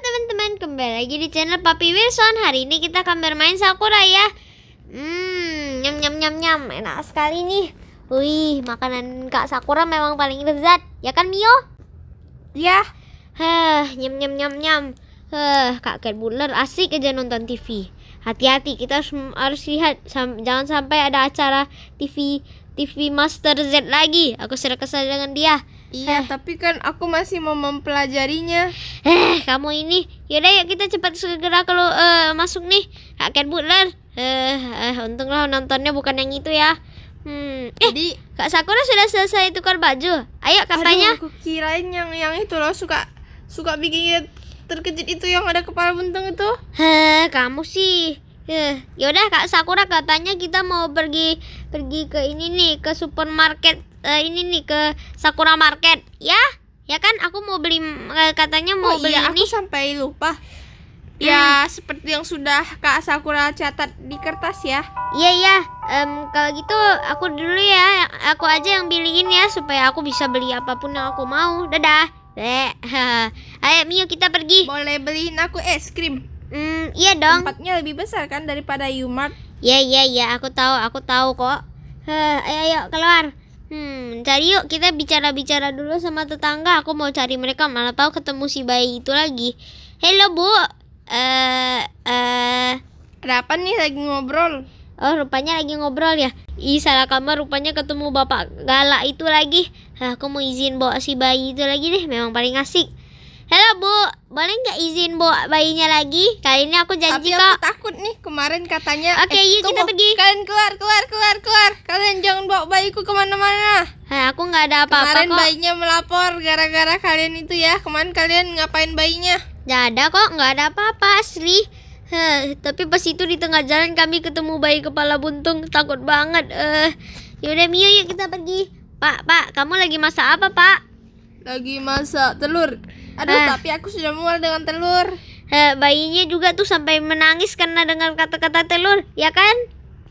teman-teman, kembali lagi di channel Papi Wilson Hari ini kita akan bermain Sakura ya Hmm, nyam nyam nyam nyam, enak sekali nih Wih, makanan Kak Sakura memang paling lezat Ya kan Mio? Ya heh nyam nyam nyam nyam heh Kak Cat asik aja nonton TV Hati-hati, kita harus, lihat Jangan sampai ada acara TV TV Master Z lagi Aku sudah kesal dengan dia Iya, eh. tapi kan aku masih mau mempelajarinya. Eh, kamu ini. Yaudah ya kita cepat segera kalau uh, masuk nih. Akan bulan. Eh, uh, untunglah nontonnya bukan yang itu ya. Hmm. Eh, Jadi, Kak Sakura sudah selesai tukar baju. Ayo katanya. aku kirain yang yang itu loh suka suka bikin terkejut itu yang ada kepala buntung itu. Heh, kamu sih. Eh, yaudah Kak Sakura katanya kita mau pergi pergi ke ini nih ke supermarket uh, ini nih ke Sakura Market ya ya kan aku mau beli eh, katanya mau oh, beli iya, ini aku sampai lupa hmm. ya seperti yang sudah Kak Sakura catat di kertas ya iya iya um, kalau gitu aku dulu ya aku aja yang beliin ya supaya aku bisa beli apapun yang aku mau dadah deh ayo Mio kita pergi boleh beliin aku es krim Hmm, iya dong. Tempatnya lebih besar kan daripada Yumart. Iya iya iya, aku tahu, aku tahu kok. Uh, ayo ayo keluar. Hmm, cari yuk kita bicara-bicara dulu sama tetangga. Aku mau cari mereka malah tahu ketemu si bayi itu lagi. Halo bu, eh uh, eh uh, kenapa nih lagi ngobrol? Oh rupanya lagi ngobrol ya. Ih salah kamar rupanya ketemu bapak galak itu lagi. Nah, aku mau izin bawa si bayi itu lagi deh. Memang paling asik. Halo Bu, boleh nggak izin Bu bayinya lagi? Kali ini aku janji Tapi kok. Aku takut nih kemarin katanya. Oke, okay, eh, yuk kita pergi. Kalian keluar, keluar, keluar, keluar. Kalian jangan bawa bayiku kemana-mana. Nah, aku nggak ada apa-apa kok. Kemarin bayinya melapor gara-gara kalian itu ya. Kemarin kalian ngapain bayinya? Nggak ada kok, nggak ada apa-apa asli. Heh, tapi pas itu di tengah jalan kami ketemu bayi kepala buntung, takut banget. Eh, uh, yaudah Mio, yuk kita pergi. Pak, Pak, kamu lagi masak apa, Pak? Lagi masak telur. Aduh, nah. tapi aku sudah mual dengan telur. Eh, bayinya juga tuh sampai menangis karena dengan kata-kata telur, ya kan?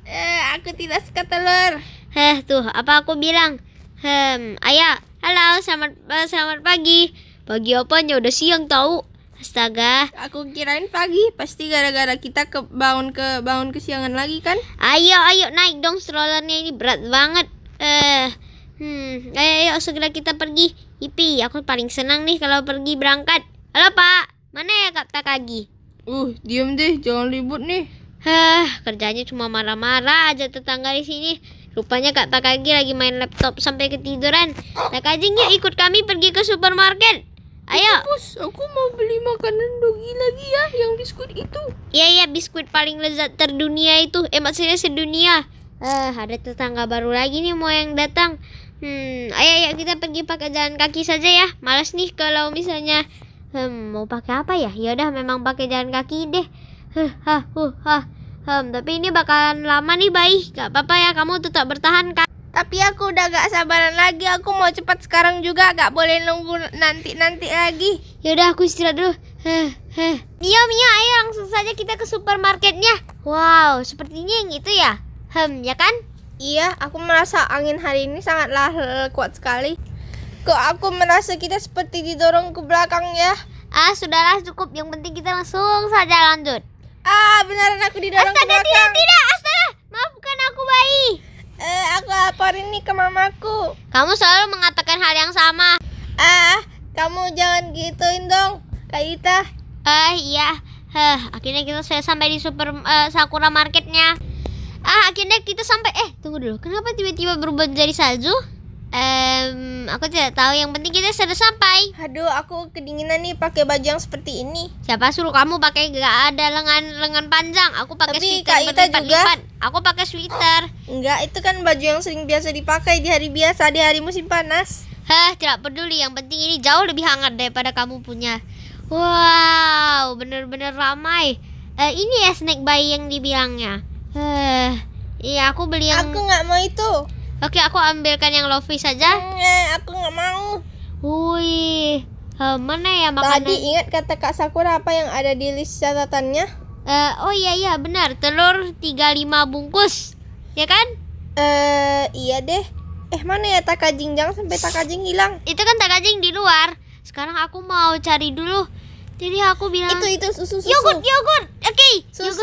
Eh, aku tidak suka telur. Heh, tuh, apa aku bilang? Hmm, ayah, halo, selamat eh, selamat pagi. Pagi apanya? Udah siang tahu. Astaga. Aku kirain pagi, pasti gara-gara kita ke bangun ke bangun kesiangan lagi kan? Ayo, ayo naik dong strollernya ini berat banget. Eh, Hmm, ayo, ayo segera kita pergi. Ipi, aku paling senang nih kalau pergi berangkat. Halo Pak, mana ya Kak Takagi? Uh, diam deh, jangan ribut nih. Hah, kerjanya cuma marah-marah aja tetangga di sini. Rupanya Kak Takagi lagi main laptop sampai ketiduran. Takagi, yuk ikut kami pergi ke supermarket. Ayo. Iya, bos, aku mau beli makanan dogi lagi ya, yang biskuit itu. Iya, iya, biskuit paling lezat terdunia itu. Eh, maksudnya sedunia. Eh, uh, ada tetangga baru lagi nih mau yang datang. Hmm, ayo ayo kita pergi pakai jalan kaki saja ya. Males nih kalau misalnya hmm, mau pakai apa ya? Ya udah memang pakai jalan kaki deh. Huh, ha, huh, ha. Hmm, tapi ini bakalan lama nih, bayi. Gak apa-apa ya, kamu tetap bertahan, Kak. Tapi aku udah gak sabaran lagi, aku mau cepat sekarang juga, gak boleh nunggu nanti-nanti lagi. Ya udah, aku istirahat dulu. Heh, heh. Mio, Mio, ayo langsung saja kita ke supermarketnya. Wow, sepertinya yang itu ya. Hmm, ya kan? Iya, aku merasa angin hari ini sangatlah eh, kuat sekali. Kok aku merasa kita seperti didorong ke belakang ya? Ah, sudahlah cukup. Yang penting kita langsung saja lanjut. Ah, beneran aku didorong astaga, ke belakang. Astaga tidak, tidak. Astaga, maafkan aku, bayi. Eh, aku lapor ini ke mamaku. Kamu selalu mengatakan hal yang sama. Ah, kamu jangan gituin dong, Kak Ita. Eh, iya. Heh, akhirnya kita sudah sampai di super uh, Sakura Marketnya. Ah, akhirnya kita sampai eh tunggu dulu. Kenapa tiba-tiba berubah jadi salju? Um, aku tidak tahu. Yang penting kita sudah sampai. Aduh, aku kedinginan nih pakai baju yang seperti ini. Siapa suruh kamu pakai gak ada lengan lengan panjang? Aku pakai sweater Kak Ita Aku pakai sweater. Enggak, itu kan baju yang sering biasa dipakai di hari biasa, di hari musim panas. Hah, tidak peduli. Yang penting ini jauh lebih hangat daripada kamu punya. Wow, bener-bener ramai. Uh, ini ya snack bayi yang dibilangnya. Eh, iya aku beli yang. Aku nggak mau itu. Oke, aku ambilkan yang Lofi saja. eh aku nggak mau. Wih, uh, mana ya makanan? Tadi ingat kata Kak Sakura apa yang ada di list catatannya? eh oh iya iya benar, telur 35 bungkus. Ya kan? Eh, iya deh. Eh, mana ya Takajing? jang sampai Takajing hilang. Itu kan Takajing di luar. Sekarang aku mau cari dulu jadi aku bilang itu itu susu susu. Yogurt, yogurt. Oke. Okay. Susu.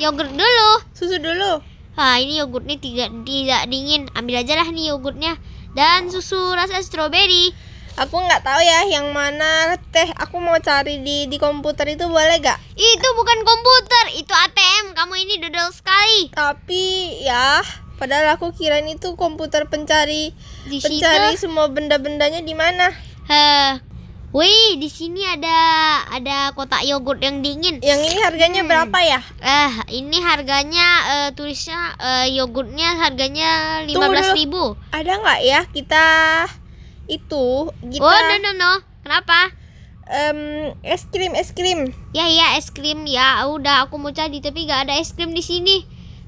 Yogurt. yogurt dulu. Susu dulu. Ah, ini yogurt yogurtnya tidak tidak dingin. Ambil aja lah nih yogurtnya dan susu rasa stroberi. Aku nggak tahu ya yang mana teh. Aku mau cari di di komputer itu boleh gak? Itu bukan komputer, itu ATM. Kamu ini dodol sekali. Tapi ya, padahal aku kirain itu komputer pencari di pencari situ? semua benda-bendanya di mana. Heh, Wih, di sini ada ada kotak yogurt yang dingin. Yang ini harganya hmm. berapa ya? Eh, ini harganya uh, tulisnya uh, yogurtnya harganya lima belas ribu. Ada nggak ya kita itu? Kita... Oh, no no no. Kenapa? um, es krim es krim ya ya es krim ya udah aku mau cari tapi gak ada es krim di sini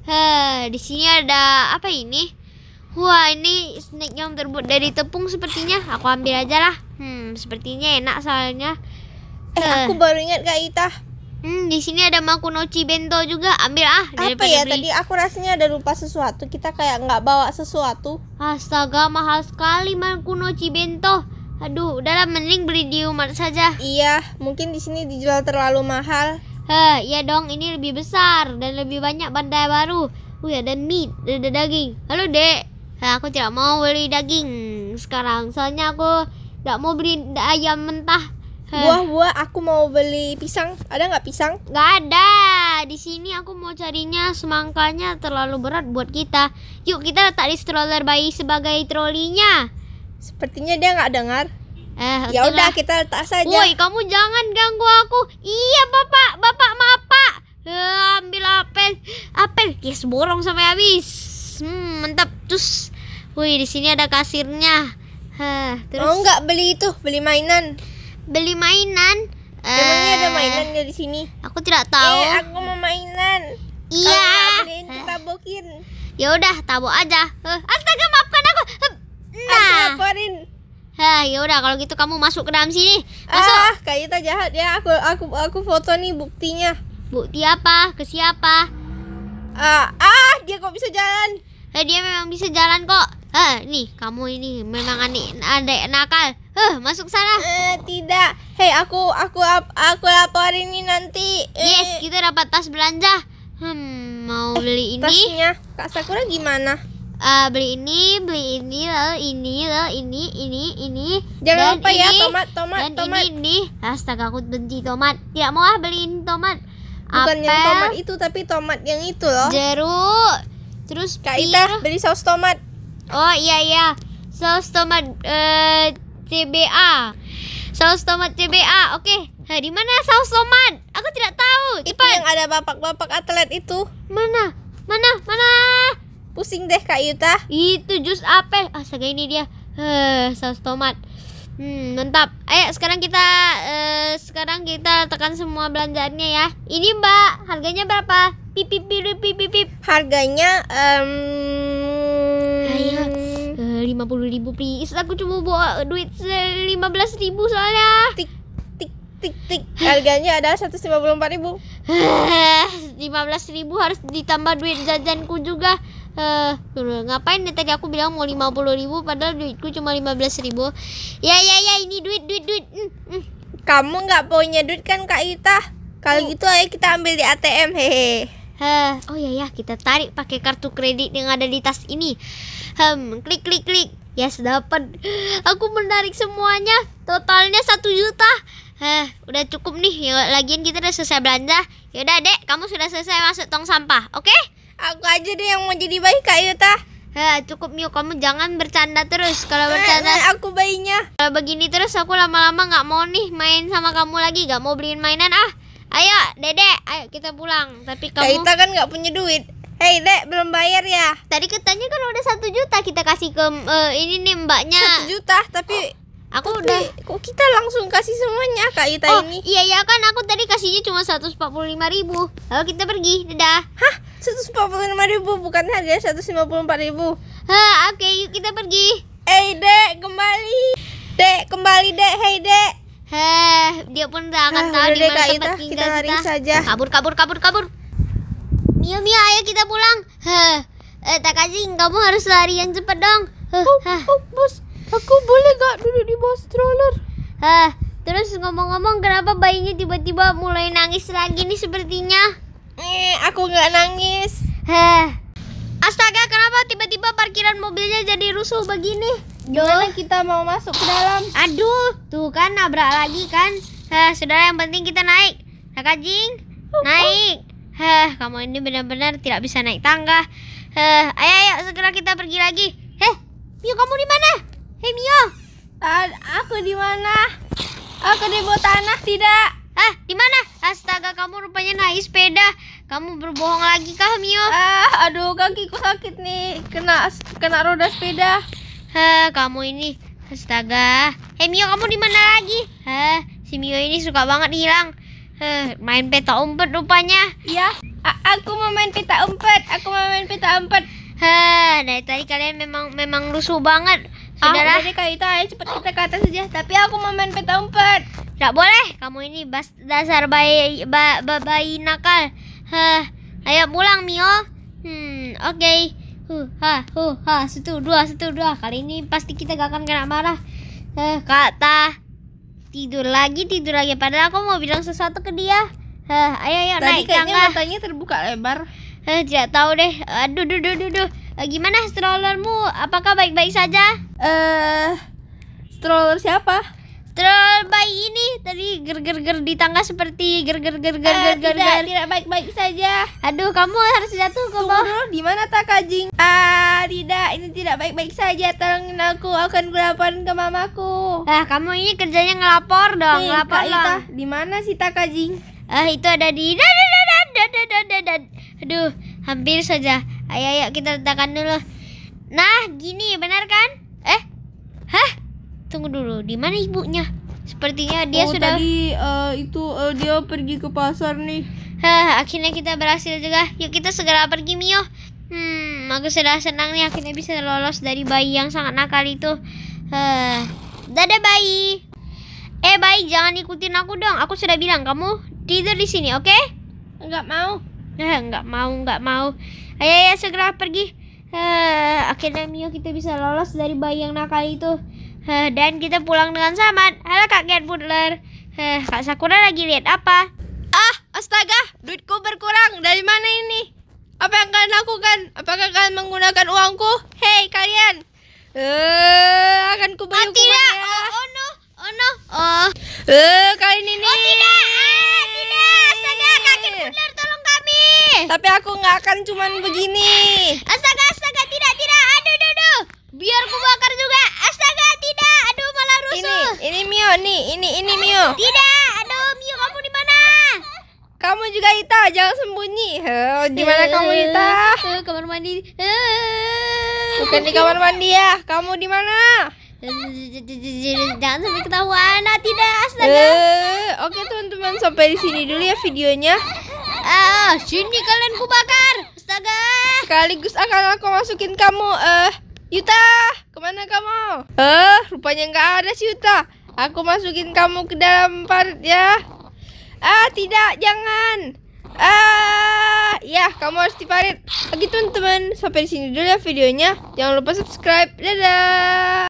Heh, di sini ada apa ini wah ini snack yang terbuat dari tepung sepertinya aku ambil aja lah Hmm, sepertinya enak soalnya. Eh, uh. aku baru ingat Kak Ita. Hmm, di sini ada makunochi bento juga. Ambil ah. Apa ya beli. tadi aku rasanya ada lupa sesuatu. Kita kayak nggak bawa sesuatu. Astaga, mahal sekali makunochi bento. Aduh, udahlah mending beli di Umar saja. Iya, mungkin di sini dijual terlalu mahal. Heh, iya dong, ini lebih besar dan lebih banyak bandai baru. Wih, ada meat, ada daging. Halo, Dek. Nah, aku tidak mau beli daging sekarang. Soalnya aku nggak mau beli ayam mentah buah-buah aku mau beli pisang ada nggak pisang nggak ada di sini aku mau carinya semangkanya terlalu berat buat kita yuk kita letak di stroller bayi sebagai trolinya sepertinya dia nggak dengar eh ya udah kita letak saja woi kamu jangan ganggu aku iya bapak bapak maaf pak uh, eh, ambil apel apel yes borong sampai habis hmm, mantap terus woi di sini ada kasirnya Hah, terus Oh nggak beli itu beli mainan beli mainan Emangnya ada eh, mainan di sini? Aku tidak tahu. Eh, aku mau mainan. Iya. tabokin. Ya udah, tabok aja. Eh, astaga, maafkan aku. Nah. Aku laporin. Hah, ya udah kalau gitu kamu masuk ke dalam sini. Masuk. Ah, kayaknya jahat ya. Aku aku aku foto nih buktinya. Bukti apa? Ke siapa? Ah, ah, dia kok bisa jalan? Eh, dia memang bisa jalan kok. Eh, nih, kamu ini memang aneh, ada nakal. Heh, masuk sana. Eh, tidak. Hei, aku aku aku lapor ini nanti. Uh. Yes, kita dapat tas belanja. Hmm, mau eh, beli ini? Tasnya Kak Sakura gimana? Uh, beli ini, beli ini, lalu ini, lalu ini, ini, ini. Jangan dan lupa ya, ini, ya tomat, tomat, dan tomat. Ini, ini. Astaga, aku benci tomat. Tidak mau ah beliin tomat. Bukan Apel, yang tomat itu, tapi tomat yang itu loh. Jeruk. Terus Kak Ita, beli saus tomat. Oh iya iya. Saus tomat uh, eh, CBA. Saus tomat CBA Oke. Okay. Nah, di mana saus tomat? Aku tidak tahu. Cepat. Itu yang ada bapak-bapak atlet itu. Mana? Mana? Mana? Pusing deh Kak Yuta. Itu jus apa? Astaga ini dia. Uh, saus tomat. Hmm, mantap. Ayo sekarang kita uh, sekarang kita tekan semua belanjaannya ya. Ini Mbak, harganya berapa? Pip pip pip pip pip. Harganya um, 50 ribu please Aku cuma bawa duit 15 ribu soalnya Tik tik tik tik Harganya adalah 154 ribu 15 ribu harus ditambah duit jajanku juga Uh, ngapain ya tadi aku bilang mau 50 ribu padahal duitku cuma 15 ribu ya ya ya ini duit duit duit mm, mm. kamu nggak punya duit kan kak Ita kalau mm. gitu ayo kita ambil di ATM hehe uh, oh ya ya kita tarik pakai kartu kredit yang ada di tas ini Hem, klik klik klik. Yes, dapat. Aku menarik semuanya. Totalnya satu juta. Eh, udah cukup nih. Yuk, lagian kita udah selesai belanja. Yaudah, Dek, kamu sudah selesai masuk tong sampah, oke? Okay? Aku aja deh yang mau jadi bayi Kak Yuta. Eh, cukup Miu, kamu jangan bercanda terus. Kalau bercanda eh, aku bayinya. Kalau begini terus aku lama-lama nggak -lama mau nih main sama kamu lagi, Gak mau beliin mainan ah. Ayo, Dedek, ayo kita pulang. Tapi kamu Kak kan nggak punya duit Hei dek belum bayar ya Tadi katanya kan udah satu juta kita kasih ke uh, ini nih mbaknya Satu juta tapi oh. Aku Tapi, udah kok kita langsung kasih semuanya Kak Ita oh, ini. Iya ya kan aku tadi kasihnya cuma satu puluh lima ribu Lalu kita pergi. Dadah. Hah? lima ribu bukan harga empat ribu Hah, oke okay, yuk kita pergi. Hei Dek, kembali. Dek, kembali Dek. Hei Dek. Heh, dia pun udah akan ah, tahu di mana tempat tinggal kita. Kita lari saja. Kabur, kabur, kabur, kabur. Mia Mia ayo kita pulang. Hah. Eh kamu harus lari yang cepat dong. oh, oh, bos, aku boleh gak duduk di bawah stroller? Hah. Terus ngomong-ngomong kenapa bayinya tiba-tiba mulai nangis lagi nih sepertinya? Eh, aku gak nangis. Hah. Astaga, kenapa tiba-tiba parkiran mobilnya jadi rusuh begini? Gimana Duh. kita mau masuk ke dalam? Aduh, tuh kan nabrak lagi kan. Hah. saudara yang penting kita naik. Oh, oh, naik. Heh, kamu ini benar-benar tidak bisa naik tangga. Heh, ayo ayo segera kita pergi lagi. Heh, Mio kamu di mana? Hei Mio. Uh, aku di mana? Aku di bawah tanah tidak. Ah, di mana? Astaga, kamu rupanya naik sepeda. Kamu berbohong lagi kah, Mio? Ah, aduh kakiku sakit nih. Kena kena roda sepeda. Heh, kamu ini astaga. Hei Mio, kamu di mana lagi? Heh, si Mio ini suka banget hilang. Eh, main peta umpet rupanya. Ya, aku mau main peta umpet. Aku mau main peta umpet. Hah, eh, dari tadi kalian memang memang rusuh banget. Saudara, ah, kayak itu ayo cepet kita ke atas aja. Tapi aku mau main peta umpet. Tidak boleh, kamu ini bas dasar bayi ba, ba, bayi nakal. Hah, eh, ayo pulang Mio. Hmm, oke. Okay. Huh, ha, huh, ha, satu dua, satu dua. Kali ini pasti kita gak akan kena marah. Heh, kata tidur lagi tidur lagi padahal aku mau bilang sesuatu ke dia Hah, ayo ayo Tadi naik kayaknya tadi matanya terbuka lebar Hah, tidak tahu deh aduh duh duh duh, duh. Eh, gimana strollermu apakah baik-baik saja eh uh, stroller siapa baik ini tadi ger ger ger di tangga seperti ger ger ger ger ger tidak tidak baik-baik saja aduh kamu harus jatuh ke bawah di mana tak kajing ah tidak ini tidak baik-baik saja tolongin aku akan kulaporin ke mamaku ah kamu ini kerjanya ngelapor dong Nih, ngelapor dong di mana sih tak kajing ah itu ada di aduh hampir saja ayo ayo kita letakkan dulu nah gini benar kan eh hah Tunggu dulu, di mana ibunya? Sepertinya dia oh, sudah tadi uh, itu uh, dia pergi ke pasar nih. Hah, akhirnya kita berhasil juga. Yuk kita segera pergi Mio. Hmm, aku sudah senang nih akhirnya bisa lolos dari bayi yang sangat nakal itu. Hah. Dadah bayi. Eh bayi jangan ikutin aku dong. Aku sudah bilang kamu tidur di sini, oke? Okay? Enggak mau. Eh, enggak mau, enggak mau. Ayo ya segera pergi. Hah, akhirnya Mio kita bisa lolos dari bayi yang nakal itu dan kita pulang dengan selamat. Halo Kak Ken Butler. Heh, Kak Sakura lagi lihat apa? Ah, astaga, duitku berkurang. Dari mana ini? Apa yang kalian lakukan? Apakah kalian menggunakan uangku? Hei, kalian. Eh, akan kuberi oh, tidak. Oh, oh, no. Oh no. Oh. Eh, kalian ini. Oh, tidak. Ah, tidak. Astaga, Kak Ken tolong kami. Tapi aku nggak akan cuman begini. Astaga, astaga, tidak, tidak. Aduh, aduh, aduh. Biar ku bakar juga ini, ini Mio nih, eh, ini ini Mio. Tidak, ada Mio kamu di mana? Kamu juga Ita, jangan sembunyi. Oh, di mana kamu Ita? Eh, eh, kamar mandi. Bukan di kamar mandi ya. Kamu di mana? Jangan sampai ketahuan. Nah, tidak, astaga. Oke, teman-teman, sampai di sini dulu ya videonya. Ah, sini kalian kubakar. Astaga. Sekaligus akan aku masukin kamu eh Yuta. Kemana kamu? Eh, rupanya nggak ada si Uta. Aku masukin kamu ke dalam parit ya. Ah, tidak, jangan. Ah, ya, kamu harus di parit. Oke, teman-teman, sampai di sini dulu ya videonya. Jangan lupa subscribe. Dadah.